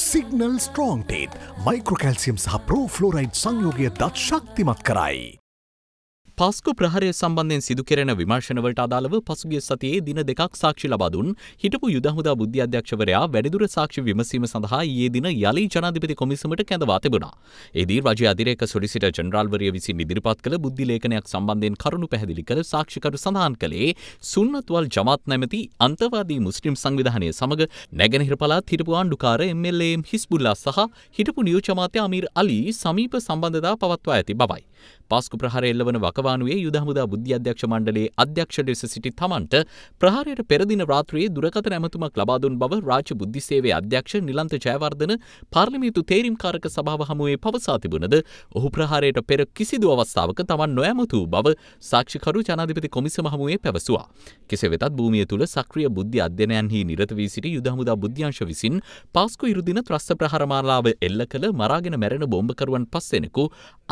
Signal ස්ට්‍රෝන්ටේත් මයික්‍රෝකැල්සියම් සහ ප්‍රෝෆ්ලෝරයිඩ් සංයෝගය දත් ශක්තිමත් කරයි. පාස්කු ප්‍රහරය සම්බන්ධයෙන් සිදුකෙරෙන විමර්ශනවලට අදාළව පසුගිය සතියේ දින දෙකක් සාක්ෂි ලබා දුන් හිටපු යුදහමුදා බුද්ධි අධ්‍යක්ෂවරයා වැඩිදුර සාක්ෂි විමසීම සඳහා ඊයේ දින යලි ජනාධිපති කොමිසමට කැඳවා තිබුණා. එදී රජයේ අධිරේක සොලිසිටර් ජෙනරාල්වරිය විසින් ඉදිරිපත් කළ බුද්ධි ලේඛනයක් සම්බන්ධයෙන් කරුණු පැහැදිලි කර සාක්ෂිකරු සඳහන් කළේ සුන්නත් වල් ජමාත් නැමැති අන්තවාදී මුස්ලිම් සංවිධානය සමග නැගෙනහිර පළාත් හිටපු ආණ්ඩුකාර එම්.එල්.ඒ. හිස්බුල්ලා සහ හිටපු නියෝජ්‍ය අමාත්‍ය අමීර් අලි සමීප සම්බන්ධතා පවත්වා ඇති බවයි. පාස්කු ප්‍රහාරය එල්ලවන වකවා පෙරවනුවේ යුද හමුදා බුද්ධි අධ්‍යක්ෂ මණ්ඩලයේ අධ්‍යක්ෂ ලෙස සිටි තමන්ට ප්‍රහාරයට පෙරදින රාත්‍රියේ දුරකථන ඇමතුමක් ලබා දුන් බව රාජ්‍ය බුද්ධි සේවයේ අධ්‍යක්ෂ නිලන්ත ජයවර්ධන පාර්ලිමේන්තු තේරීම්කාරක සභාව හමුවේ පවසා තිබුණද ඔහු ප්‍රහාරයට පෙර කිසිදු අවස්ථාවක තමන් නොඇමතූ බව සාක්ෂිකරු ජනාධිපති කොමිසම හමුවේ පැවසුවා. කෙසේ වෙතත් භූමිය තුළ සක්‍රිය බුද්ධි අධ්‍යයනයන්හි නිරත වී සිටි යුද හමුදා බුද්ධ්‍යංශ විසින් පාස්කු ඉරුදින ත්‍රස්ත ප්‍රහාරමාලාව එල්ල කළ මරාගෙන මැරෙන බෝම්බකරුවන් පස් දෙනෙකු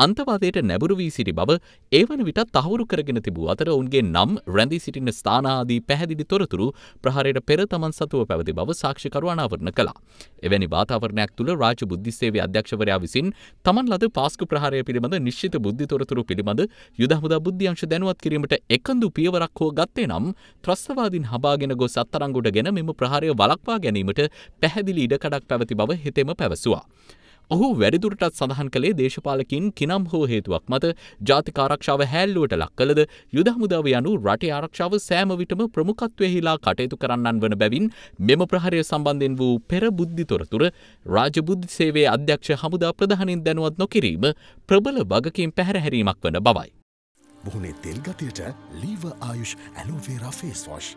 අන්තවාදයට නැඹුරු වී සිටි බව ඒවන විටත් තහවුරු කරගෙන තිබූ අතර ඔවුන්ගේ නම් රැඳී සිටින ස්ථානාදී පැහැදිලි තොරතුරු ප්‍රහාරයට පෙර තමන් සතුව පැවති බව සාක්ෂිකරු අනාවරණ කළා. එවැනි වාතාවරණයක් තුළ රාජ්‍ය බුද්ධි සේවයේ අධ්‍යක්ෂවරයා විසින් තමන් ලද පාස්කු ප්‍රහාරය පිළිබඳ නිශ්චිත බුද්ධි තොරතුරු පිළිබඳ යුද හමුදා බුද්ධියංශ දැනුවත් කිරීමට එකඳු පියවරක් හෝ ගත්තේ නම් ත්‍රස්තවාදීන් හබාගෙන ගොස් අත්තරංගුඩගෙන මෙම ප්‍රහාරය වළක්වා ගැනීමට පැහැදිලි ඉඩකඩක් පැවති බව හෙතෙම පැවසුවා. ඔහු වැඩිදුරටත් සඳහන් කළේ දේශපාලකින් කිනම් හෝ හේතුවක් මත ජාතික ආරක්ෂාව හැල්ලුවට ලක් කළද යුද හමුදාව යනු රටේ ආරක්ෂාව සෑම විටම ප්‍රමුඛත්වයෙහිලා කටයුතු කරන්නන් වන බැවින් මෙම ප්‍රහාරය සම්බන්ධයෙන් වූ පෙර බුද්ධි තොරතුර රාජ්‍ය බුද්ධි සේවයේ අධ්‍යක්ෂ හමුදා ප්‍රධානින් දැනුවත් නොකිරීම ප්‍රබල වගකීම් පැහැරහැරීමක් වන බවයි. මුහුණේ තෙල් ගතියට ලීව ආයුෂ් ඇලෝවේරා ෆේස් වොෂ්